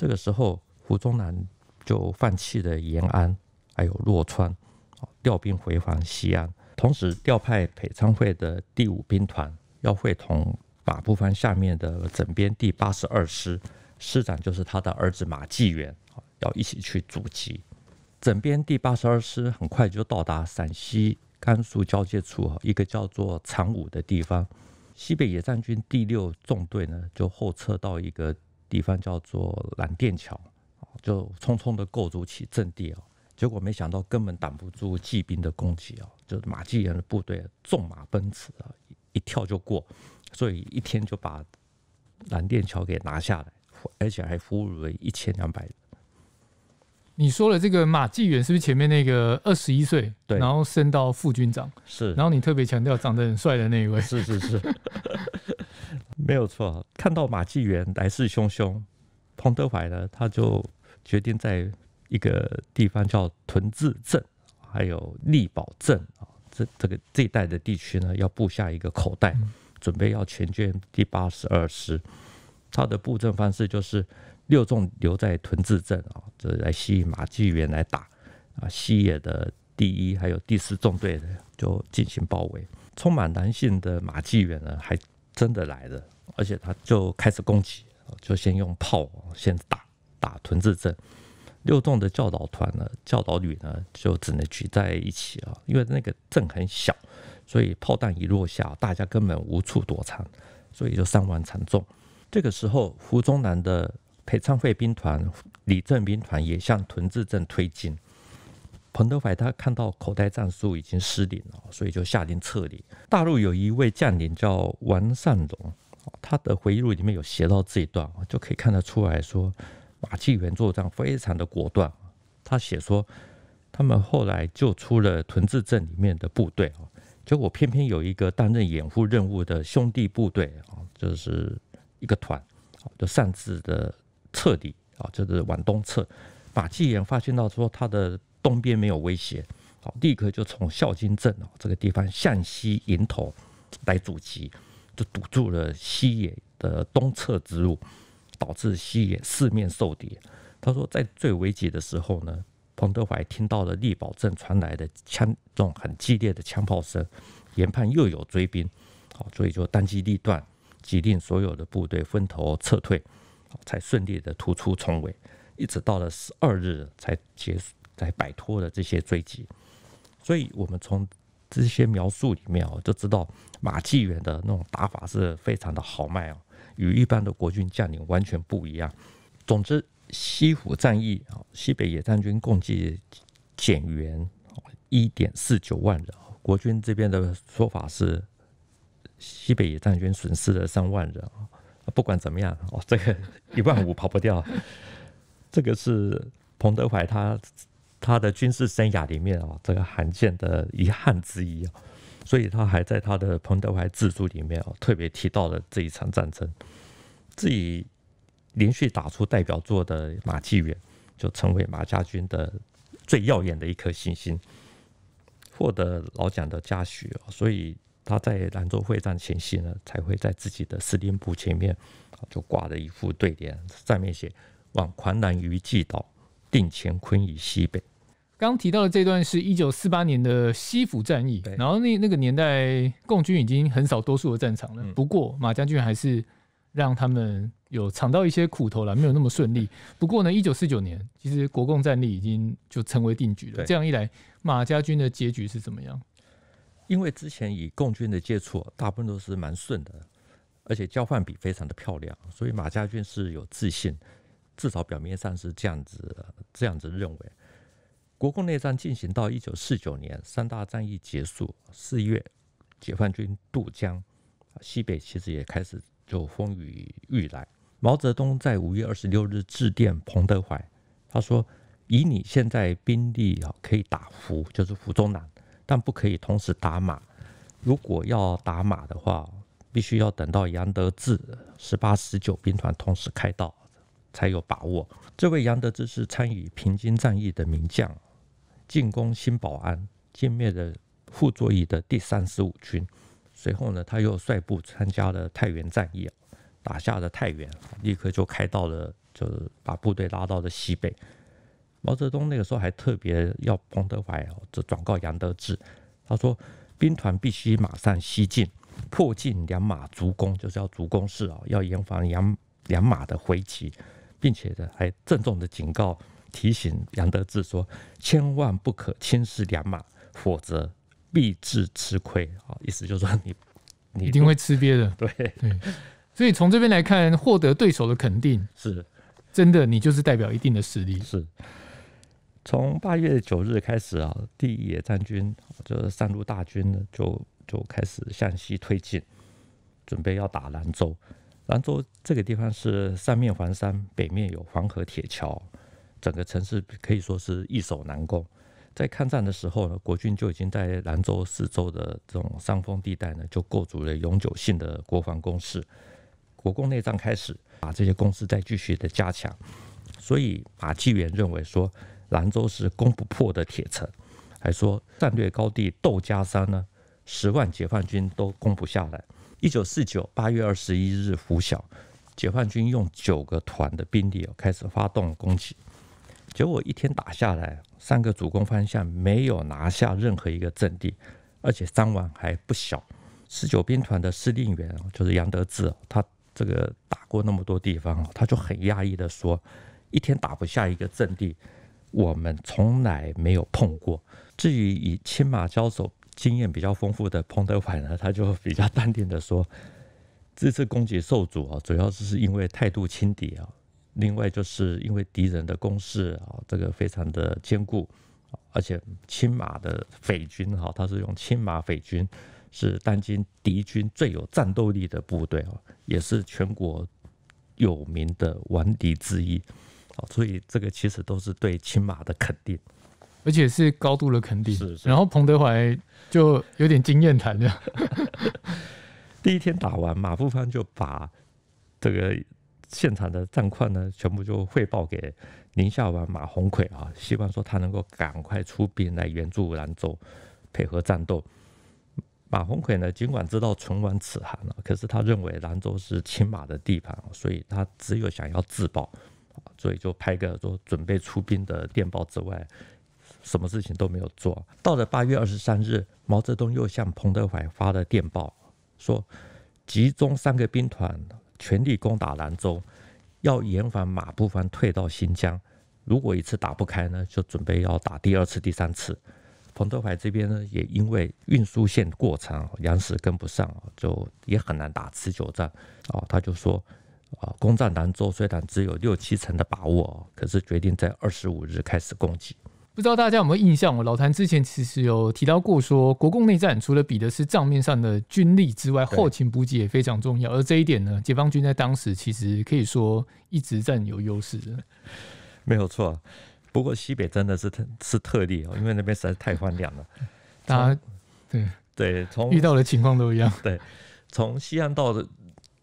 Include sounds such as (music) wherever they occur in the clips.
这个时候，胡宗南就放弃了延安，还有洛川，调兵回防西安，同时调派裴昌会的第五兵团，要会同马步芳下面的整编第八十二师，师长就是他的儿子马继元，要一起去阻击。整编第八十二师很快就到达陕西甘肃交界处，一个叫做长武的地方。西北野战军第六纵队呢，就后撤到一个。地方叫做蓝电桥就匆匆的构筑起阵地啊，结果没想到根本挡不住骑兵的攻击啊，就是马继援的部队纵马奔驰啊，一跳就过，所以一天就把蓝电桥给拿下来，而且还俘虏了一千两百人。你说了这个马继元是不是前面那个二十一岁，对，然后升到副军长是，然后你特别强调长得很帅的那一位，是是是。(laughs) 没有错，看到马纪元来势汹汹，彭德怀呢，他就决定在一个地方叫屯子镇，还有力保镇啊，这这个这一带的地区呢，要布下一个口袋，准备要全歼第八十二师。他的布阵方式就是六纵留在屯子镇啊，这来吸引马继元来打啊，西野的第一还有第四纵队的就进行包围。充满男性的马继元呢，还真的来了。而且他就开始攻击，就先用炮先打打屯子镇六纵的教导团呢，教导旅呢就只能聚在一起啊，因为那个镇很小，所以炮弹一落下，大家根本无处躲藏，所以就伤亡惨重。这个时候，胡宗南的陪昌会兵团、李正兵团也向屯子镇推进。彭德怀他看到口袋战术已经失灵了，所以就下令撤离。大陆有一位将领叫王善龙。他的回忆录里面有写到这一段，就可以看得出来说，马继元作战非常的果断。他写说，他们后来救出了屯子镇里面的部队啊，结果偏偏有一个担任掩护任务的兄弟部队啊，就是一个团，就擅自的撤离啊，就是往东撤。马继元发现到说他的东边没有威胁，好，立刻就从孝经镇哦这个地方向西迎头来阻击。堵住了西野的东侧之路，导致西野四面受敌。他说，在最危急的时候呢，彭德怀听到了力宝镇传来的枪，这种很激烈的枪炮声，研判又有追兵，好，所以就当机立断，急令所有的部队分头撤退，才顺利的突出重围。一直到了十二日才结束，才摆脱了这些追击。所以，我们从这些描述里面哦，就知道马继元的那种打法是非常的豪迈哦，与一般的国军将领完全不一样。总之，西府战役啊，西北野战军共计减员一点四九万人，国军这边的说法是西北野战军损失了三万人啊。不管怎么样哦，这个 (laughs) 一万五跑不掉。这个是彭德怀他。他的军事生涯里面啊，这个罕见的遗憾之一，所以他还在他的彭德怀自述里面啊，特别提到了这一场战争。自己连续打出代表作的马继远，就成为马家军的最耀眼的一颗星星，获得老蒋的嘉许啊，所以他在兰州会战前夕呢，才会在自己的司令部前面就挂了一副对联，上面写“往狂澜于既倒，定乾坤于西北”。刚提到的这段是一九四八年的西府战役，然后那那个年代，共军已经很少多数的战场了。不过马家军还是让他们有尝到一些苦头了，没有那么顺利。不过呢，一九四九年，其实国共战力已经就成为定局了。这样一来，马家军的结局是怎么样？因为之前与共军的接触大部分都是蛮顺的，而且交换比非常的漂亮，所以马家军是有自信，至少表面上是这样子，这样子认为。国共内战进行到一九四九年，三大战役结束。四月，解放军渡江，西北其实也开始就风雨欲来。毛泽东在五月二十六日致电彭德怀，他说：“以你现在兵力啊，可以打湖，就是湖中南，但不可以同时打马。如果要打马的话，必须要等到杨得志十八十九兵团同时开到，才有把握。”这位杨得志是参与平津战役的名将。进攻新保安歼灭了傅作义的第三十五军。随后呢，他又率部参加了太原战役，打下了太原，立刻就开到了，就是把部队拉到了西北。毛泽东那个时候还特别要彭德怀这转告杨得志，他说：“兵团必须马上西进，破进两马足攻，就是要足攻势啊，要严防两两马的回击，并且呢，还郑重的警告。”提醒杨德志说：“千万不可轻视两马，否则必致吃亏。”啊，意思就是说你，(laughs) 你一定会吃瘪的。(laughs) 对对。所以从这边来看，获得对手的肯定，是真的，你就是代表一定的实力。是。从八月九日开始啊，第一野战军这三路大军呢，就就开始向西推进，准备要打兰州。兰州这个地方是三面环山，北面有黄河铁桥。整个城市可以说是易守难攻。在抗战的时候呢，国军就已经在兰州四周的这种山峰地带呢，就构筑了永久性的国防工事。国共内战开始，把这些工事再继续的加强。所以马继元认为说，兰州是攻不破的铁城，还说战略高地窦家山呢，十万解放军都攻不下来。一九四九八月二十一日拂晓，解放军用九个团的兵力开始发动攻击。结果一天打下来，三个主攻方向没有拿下任何一个阵地，而且伤亡还不小。十九兵团的司令员就是杨德志，他这个打过那么多地方，他就很压抑的说：“一天打不下一个阵地，我们从来没有碰过。”至于以青马交手经验比较丰富的彭德怀呢，他就比较淡定的说：“这次攻击受阻啊，主要是因为态度轻敌啊。”另外，就是因为敌人的攻势啊，这个非常的坚固，而且青马的匪军哈，他是用青马匪军是当今敌军最有战斗力的部队啊，也是全国有名的顽敌之一所以这个其实都是对青马的肯定，而且是高度的肯定。是是。然后彭德怀就有点经验谈了，(laughs) 第一天打完，马步芳就把这个。现场的战况呢，全部就汇报给宁夏王马鸿逵啊，希望说他能够赶快出兵来援助兰州，配合战斗。马鸿逵呢，尽管知道唇亡齿寒了，可是他认为兰州是亲马的地盘，所以他只有想要自保，所以就拍个说准备出兵的电报之外，什么事情都没有做到。了八月二十三日，毛泽东又向彭德怀发了电报，说集中三个兵团。全力攻打兰州，要严防马步芳退到新疆。如果一次打不开呢，就准备要打第二次、第三次。彭德怀这边呢，也因为运输线过长，粮食跟不上，就也很难打持久战。哦，他就说，啊，攻占兰州虽然只有六七成的把握，可是决定在二十五日开始攻击。不知道大家有没有印象？我老谭之前其实有提到过，说国共内战除了比的是账面上的军力之外，后勤补给也非常重要。而这一点呢，解放军在当时其实可以说一直占有优势。(laughs) 没有错，不过西北真的是特是特例哦，因为那边实在太荒凉了。(laughs) 大家对对，从遇到的情况都一样。对，从西安到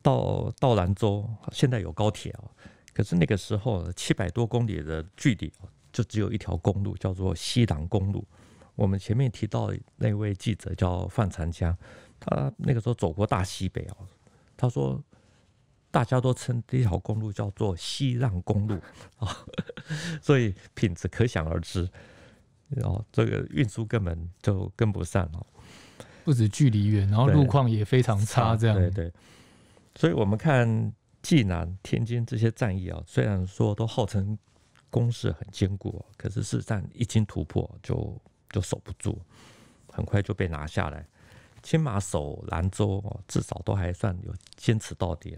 到到兰州，现在有高铁哦。可是那个时候七百多公里的距离就只有一条公路，叫做西朗公路。我们前面提到那位记者叫范长江，他那个时候走过大西北哦，他说大家都称这条公路叫做西朗公路啊，(laughs) 所以品质可想而知。然后这个运输根本就跟不上了，不止距离远，然后路况也非常差，这样对对。所以我们看济南、天津这些战役啊，虽然说都号称。攻势很坚固，可是事实上一经突破就就守不住，很快就被拿下来。青马守兰州至少都还算有坚持到底。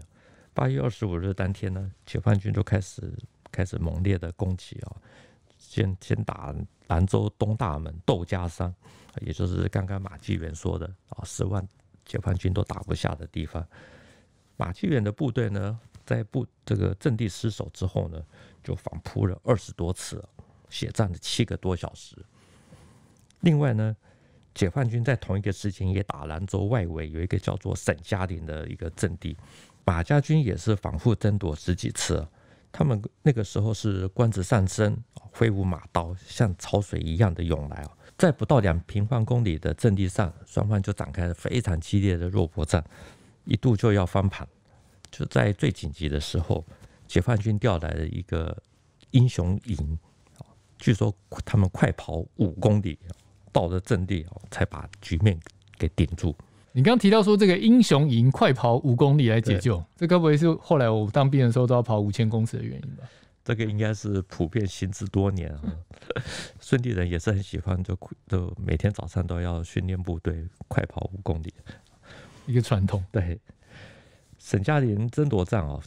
八月二十五日当天呢，解放军就开始开始猛烈的攻击啊，先先打兰州东大门窦家山，也就是刚刚马继元说的啊，十万解放军都打不下的地方。马继元的部队呢，在部这个阵地失守之后呢？就反扑了二十多次，血战了七个多小时。另外呢，解放军在同一个时间也打兰州外围有一个叫做沈家岭的一个阵地，马家军也是反复争夺十几次。他们那个时候是官职上升，挥舞马刀，像潮水一样的涌来啊，在不到两平方公里的阵地上，双方就展开了非常激烈的肉搏战，一度就要翻盘。就在最紧急的时候。解放军调来的一个英雄营，据说他们快跑五公里到了阵地哦，才把局面给顶住。你刚刚提到说这个英雄营快跑五公里来解救，这该不会是后来我当兵的时候都要跑五千公尺的原因吧？这个应该是普遍行之多年啊。顺地人也是很喜欢，就就每天早上都要训练部队快跑五公里，一个传统。对，沈家林争夺战哦。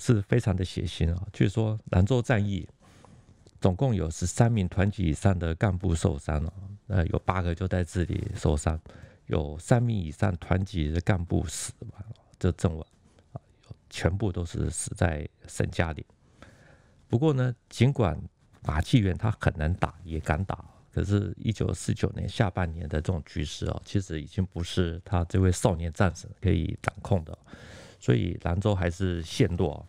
是非常的血腥啊！据说兰州战役总共有十三名团级以上的干部受伤了，呃，有八个就在这里受伤，有三名以上团级的干部死亡，这阵亡啊，全部都是死在沈家岭。不过呢，尽管马继元他很难打，也敢打，可是，一九四九年下半年的这种局势啊，其实已经不是他这位少年战神可以掌控的。所以兰州还是陷落，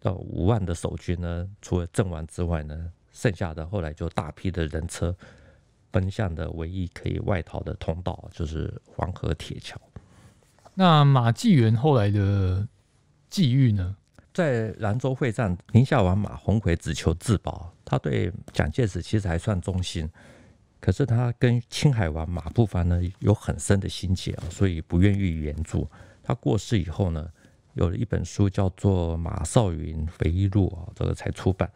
到五万的守军呢，除了阵亡之外呢，剩下的后来就大批的人车奔向的唯一可以外逃的通道就是黄河铁桥。那马继元后来的际遇呢？在兰州会战，宁夏王马鸿逵只求自保，他对蒋介石其实还算忠心，可是他跟青海王马步凡呢有很深的心结啊，所以不愿意援助。他过世以后呢，有了一本书叫做《马少云回忆录》啊，这个才出版，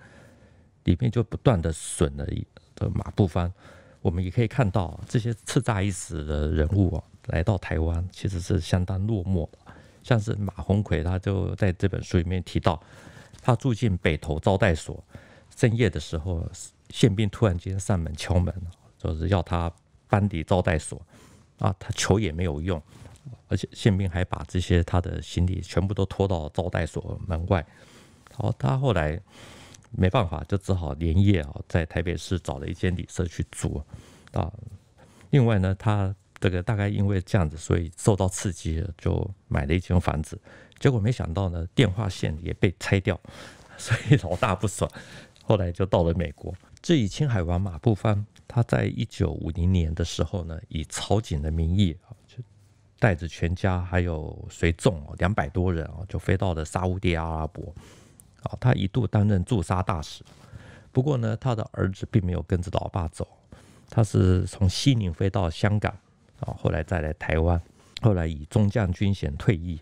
里面就不断的损了的马步芳。我们也可以看到，这些叱咤一时的人物啊，来到台湾其实是相当落寞的。像是马鸿逵，他就在这本书里面提到，他住进北投招待所，深夜的时候，宪兵突然间上门敲门，就是要他搬离招待所啊，他求也没有用。而且宪兵还把这些他的行李全部都拖到招待所门外。好，他后来没办法，就只好连夜啊，在台北市找了一间旅社去住。啊，另外呢，他这个大概因为这样子，所以受到刺激，就买了一间房子。结果没想到呢，电话线也被拆掉，所以老大不爽。后来就到了美国。至于青海王马步芳，他在一九五零年的时候呢，以草警的名义啊。带着全家还有随众哦，两百多人哦，就飞到了沙地阿拉伯。啊，他一度担任驻沙大使。不过呢，他的儿子并没有跟着老爸走，他是从西宁飞到香港，啊，后来再来台湾，后来以中将军衔退役，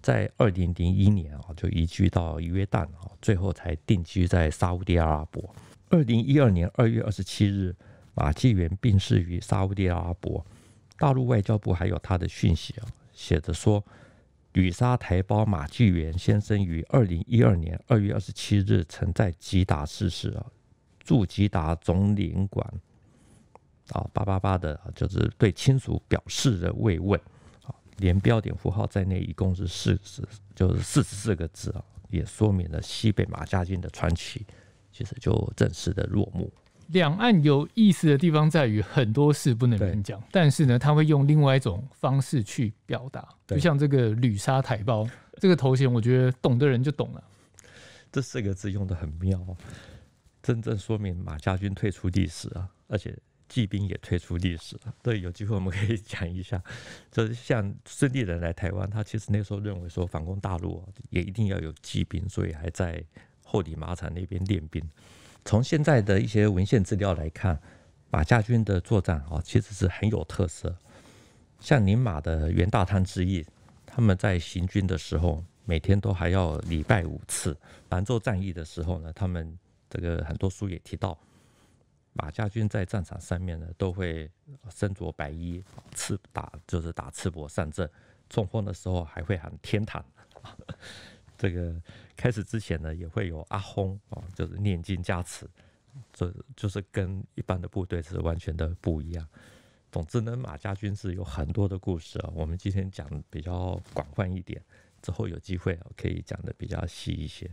在二零零一年啊，就移居到约旦啊，最后才定居在沙地阿拉伯。二零一二年二月二十七日，马纪元病逝于沙地阿拉伯。大陆外交部还有他的讯息啊，写着说，旅沙台胞马继元先生于二零一二年二月二十七日曾在吉达逝世啊，驻吉达总领馆啊八八八的，就是对亲属表示的慰问啊，连标点符号在内一共是四十，就是四十四个字啊，也说明了西北马家军的传奇，其实就正式的落幕。两岸有意思的地方在于很多事不能明讲，但是呢，他会用另外一种方式去表达。就像这个“绿沙台胞”这个头衔，我觉得懂的人就懂了。这四个字用的很妙，真正说明马家军退出历史啊，而且纪兵也退出历史了。对，有机会我们可以讲一下。就是像孙立人来台湾，他其实那时候认为说反攻大陆也一定要有纪兵，所以还在后里马场那边练兵。从现在的一些文献资料来看，马家军的作战啊，其实是很有特色。像宁马的袁大汤之役，他们在行军的时候，每天都还要礼拜五次。兰州战役的时候呢，他们这个很多书也提到，马家军在战场上面呢，都会身着白衣，赤打就是打赤膊上阵，冲锋的时候还会喊天堂。这个开始之前呢，也会有阿轰啊，就是念经加持，这就是跟一般的部队是完全的不一样。总之呢，马家军是有很多的故事啊，我们今天讲比较广泛一点，之后有机会可以讲的比较细一些。